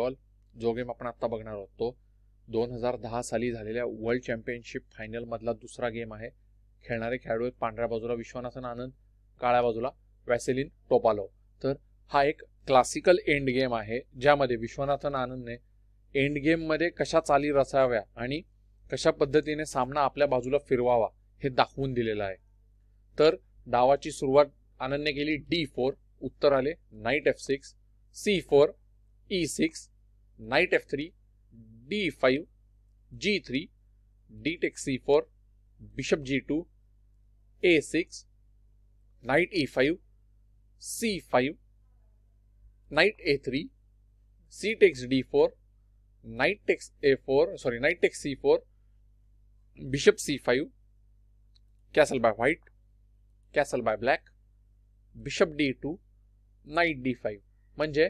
All जो game आपण आत्ता बघणार आहोत तो दोन हजार दहा साली झालेल्या वर्ल्ड चॅम्पियनशिप फायनलमधला दुसरा गेम आहे खेळणारे खेळाडू आहेत पांढऱ्या बाजूला विश्वनाथन आनंद काळ्या बाजूला वॅसेलिन टोपालो तर हा एक क्लासिकल एंड गेम आहे ज्यामध्ये विश्वनाथन आनंदने एंड गेममध्ये कशा चाली रचाव्या आणि कशा पद्धतीने सामना आपल्या बाजूला फिरवावा हे दाखवून दिलेलं आहे तर डावाची सुरुवात आनंदने केली डी फोर उत्तर आले knight F six C four e6, knight f3, d5, g3, d takes c4, bishop g2, a6, knight e5, c5, knight a3, c takes d4, knight takes a4, sorry, knight takes c4, bishop c5, castle by white, castle by black, bishop d2, knight d5. म्हणजे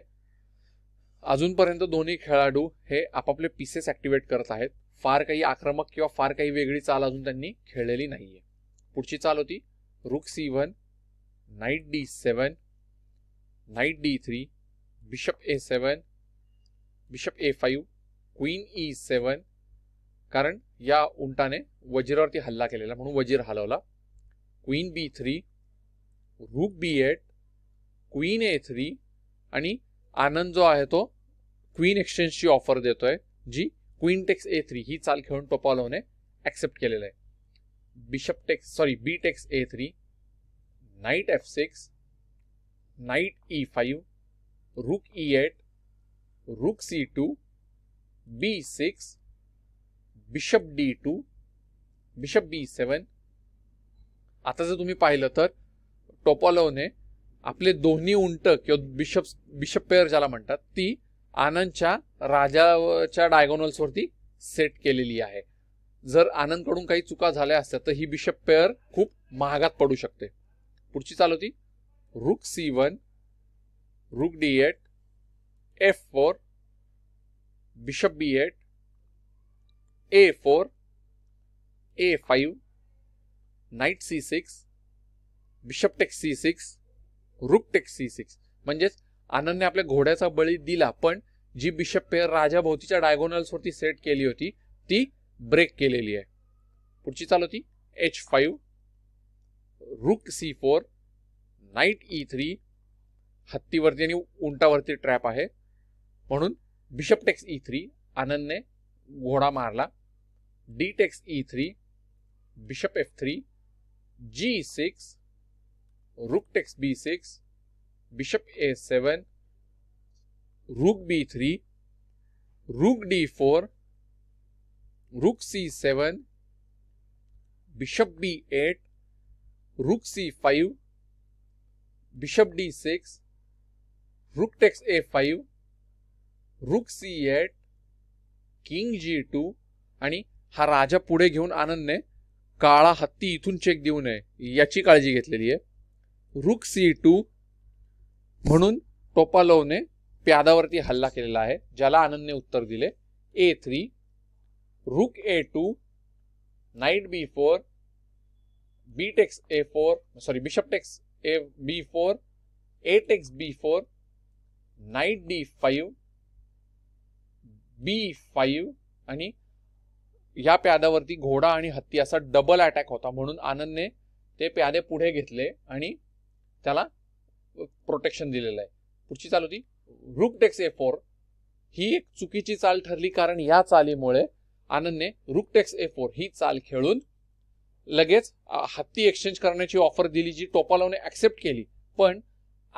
अजूनपर्यंत दोन्ही खेळाडू हे आपापले pieces activate करत आहेत फार काही आक्रमक किंवा फार काही वेगळी चाल अजून त्यांनी खेळलेली नाहीये पुढची चाल होती rook C one knight D seven knight D three bishop A seven bishop A five queen E seven कारण या उंटाने वजीरावरती हल्ला केलेला म्हणून वजीर हलवला queen B three rook B eight queen A three आणि आनंद जो आहे तो क्वीन एक्सचेंजची ऑफर देतोय जी क्वीन टेक्स ए थ्री ही चाल खेळून टोपॉलोने ॲक्सेप्ट केलेलं आहे bishop takes sorry B takes A three knight F six knight E five rook E eight rook C two B six bishop D two bishop B seven आता जर तुम्ही पाहिलं तर टोपालोने आपले दोन्ही उंट किंवा बिशप बिशप पेअर ज्याला म्हणतात ती आनंदच्या राजाच्या डायगोनल्सवरती सेट केलेली आहे जर आनंदकडून काही चुका झाल्या असत्या तर ही बिशप पेअर खूप महागात पडू शकते पुढची चाल होती rook C one rook D eight F four bishop B eight A four A five knight C six bishop takes C six rook takes C six म्हणजेच आनंदने आपल्या घोड्याचा बळी दिला पण जी बिशप पेअर राजा भोवतीच्या डायगोनल्सवरती सेट केली होती ती ब्रेक केलेली आहे पुढची चाल होती H five rook C four knight E three हत्तीवरती आणि उंटावरती ट्रॅप आहे म्हणून bishop takes E e three आनंदने घोडा मारला D takes E e three bishop F three G six takes B six bishop A seven rook B three rook D four rook C seven bishop D eight rook C five bishop D six rook takes A five rook C eight king G to आणि हा राजा पुढे घेऊन आनंदने काळा हत्ती इथून check देऊ नये याची काळजी घेतलेली आहे रुक सी टू म्हणून टोपालोवने प्यादावरती हल्ला केलेला आहे ज्याला आनंदने उत्तर दिले A three rook A two knight B four B takes A four sorry bishop takes A B four A takes B four knight D five B five आणि या प्यादावरती घोडा आणि हत्ती असा डबल अटॅक होता म्हणून आनंदने ते प्यादे पुढे घेतले आणि त्याला प्रोटेक्शन दिलेलं आहे पुढची चाल होती रुकटेक्स ए फोर ही एक चुकीची चाल ठरली कारण या चालीमुळे आनंदने रुकटेक्स ए फोर ही चाल खेळून लगेच हत्ती एक्सचेंज करण्याची ऑफर दिली जी टोपालोने ऍक्सेप्ट केली पण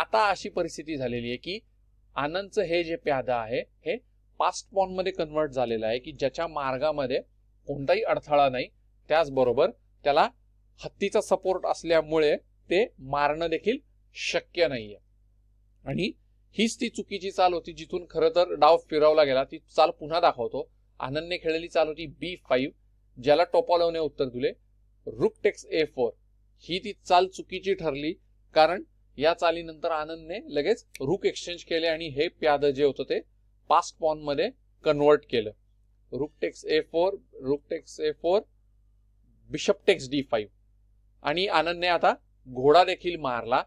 आता अशी परिस्थिती झालेली आहे की आनंदचं हे जे प्यादा आहे हे पास्ट पॉनमध्ये कन्वर्ट झालेलं आहे की ज्याच्या मार्गामध्ये कोणताही अडथळा नाही त्याचबरोबर त्याला हत्तीचा सपोर्ट असल्यामुळे ते मारणं देखील शक्य नाहीये आणि हीच ती चुकीची चाल होती जिथून खरं तर डाव फिरवला गेला ती चाल पुन्हा दाखवतो आनंदने खेळलेली चाल होती बी फाईव्ह ज्याला टोपालवने उत्तर दिले रुक टेक्स ए फोर ही ती चाल चुकीची ठरली कारण या चालीनंतर आनंदने लगेच रुक एक्सचेंज केले आणि हे प्याद जे होतं ते पास्ट पॉन मध्ये कन्वर्ट केलं rook takes A four rook takes A four bishop takes D five आणि आनंदने आता घोडा देखील मारला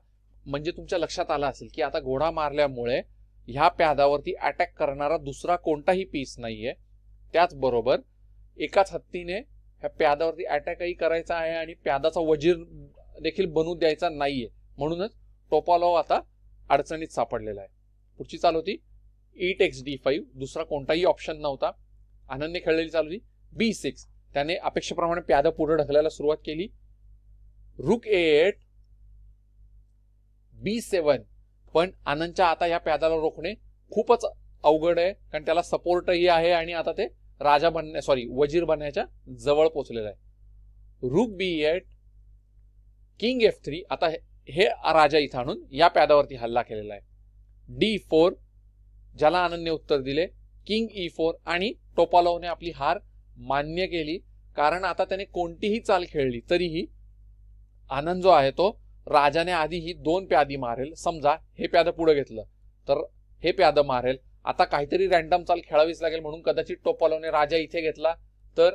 म्हणजे तुमच्या लक्षात आला असेल की आता घोडा मारल्यामुळे ह्या प्यादावरती अटॅक करणारा दुसरा कोणताही पीस नाहीये त्याचबरोबर एकाच हत्तीने ह्या प्यादावरती अटॅकही करायचा आहे आणि प्यादाचा वजीर देखील बनू द्यायचा नाहीये म्हणूनच टोपालो आता अडचणीत सापडलेला आहे पुढची चाल होती ई एक्स डी फाईव्ह दुसरा कोणताही ऑप्शन नव्हता आनंदने खेळलेली चालू होती बी सिक्स त्याने अपेक्षेप्रमाणे प्यादा पुढे ढकलायला सुरुवात केली रुक ए एट बी सेवन पण आनंदच्या आता या प्यादाला रोखणे खूपच अवघड आहे कारण त्याला सपोर्टही आहे आणि आता ते राजा बनण्या सॉरी वजीर बनण्याच्या जवळ पोचलेलं आहे rook B eight king F three आता हे राजा इथं आणून या प्यादावरती हल्ला केलेला आहे डी फोर ज्याला आनंदने उत्तर दिले किंग ई फोर आणि टोपालोवने आपली हार मान्य केली कारण आता त्याने कोणतीही चाल खेळली तरीही आनंद जो आहे तो राजाने आधी ही दोन प्यादी मारेल समजा हे प्याद पुढे घेतलं तर हे प्याद मारेल आता काहीतरी रॅन्डम चाल खेळावीच लागेल म्हणून कदाचित टोपालोने राजा इथे घेतला तर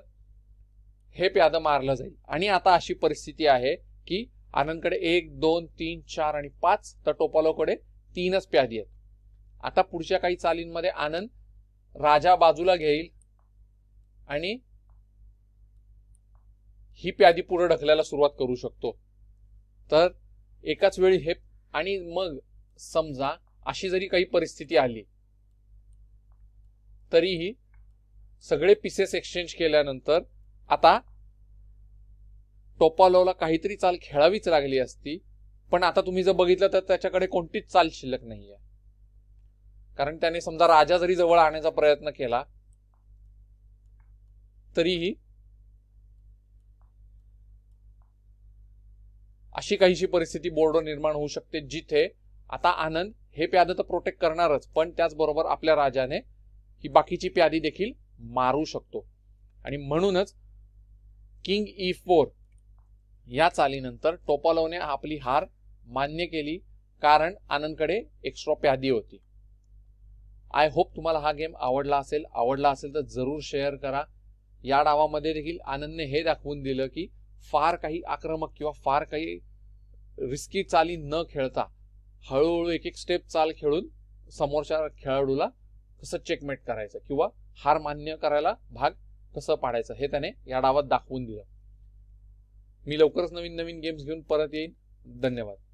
हे प्याद मारलं जाईल आणि आता अशी परिस्थिती आहे की आनंदकडे एक दोन तीन चार आणि पाच तर टोपालोकडे तीनच प्यादी आहेत आता पुढच्या काही चालींमध्ये आनंद राजा बाजूला घेईल आणि ही प्यादी पुढे ढकलायला सुरुवात करू शकतो तर एकाच वेळी हे आणि मग समजा अशी जरी काही परिस्थिती आली तरीही सगळे पिसेस एक्सचेंज केल्यानंतर आता टोपालोला काहीतरी चाल खेळावीच लागली असती पण आता तुम्ही जर बघितलं तर त्याच्याकडे कोणतीच चाल शिल्लक नाहीये कारण त्याने समजा राजा जरी जवळ आणण्याचा प्रयत्न केला तरीही अशी काहीशी परिस्थिती बोर्डो निर्माण होऊ शकते जिथे आता आनंद हे प्यादं तर प्रोटेक्ट करणारच पण त्याचबरोबर आपल्या राजाने ही बाकीची प्यादी देखील मारू शकतो आणि म्हणूनच किंग ई फोर या चालीनंतर टोपालोने आपली हार मान्य केली कारण आनंदकडे एक्स्ट्रा प्यादी होती आय होप तुम्हाला हा गेम आवडला असेल आवडला असेल तर जरूर शेअर करा या डावामध्ये देखील आनंदने हे दाखवून दिलं की फार काही आक्रमक किंवा फार काही रिस्की चाली न खेळता हळूहळू एक एक स्टेप चाल खेळून समोरच्या खेळाडूला कसं चेकमेट करायचं किंवा हार मान्य करायला भाग कसं पाडायचं हे त्याने या डावात दाखवून दिलं मी लवकरच नवीन नवीन गेम्स घेऊन परत येईन धन्यवाद